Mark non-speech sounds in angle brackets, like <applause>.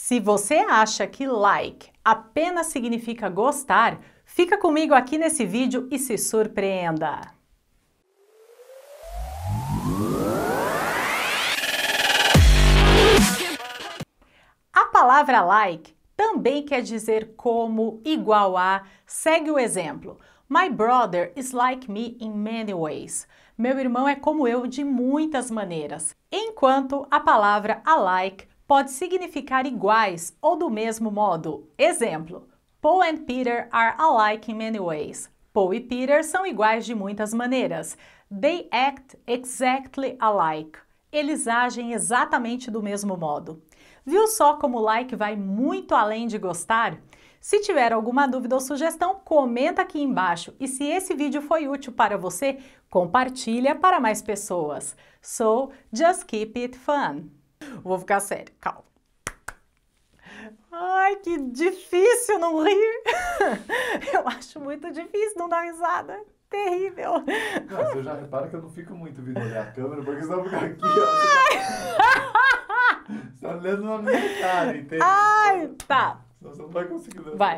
Se você acha que like apenas significa gostar, fica comigo aqui nesse vídeo e se surpreenda. A palavra like também quer dizer como, igual a, segue o exemplo. My brother is like me in many ways. Meu irmão é como eu de muitas maneiras. Enquanto a palavra alike pode significar iguais ou do mesmo modo. Exemplo: Paul and Peter are alike in many ways. Paul e Peter são iguais de muitas maneiras. They act exactly alike. Eles agem exatamente do mesmo modo. Viu só como o like vai muito além de gostar? Se tiver alguma dúvida ou sugestão, comenta aqui embaixo. E se esse vídeo foi útil para você, compartilha para mais pessoas. So, just keep it fun. Vou ficar sério, calma. Ai, que difícil não rir. <laughs> Eu acho muito difícil não dar risada. Terrível. Mas você já repara que eu não fico muito vindo olhar a câmera, porque senão eu fico aqui, ó. <laughs> Você tá olhando na minha cara, Ai, tá. Você não vai conseguir. Vai.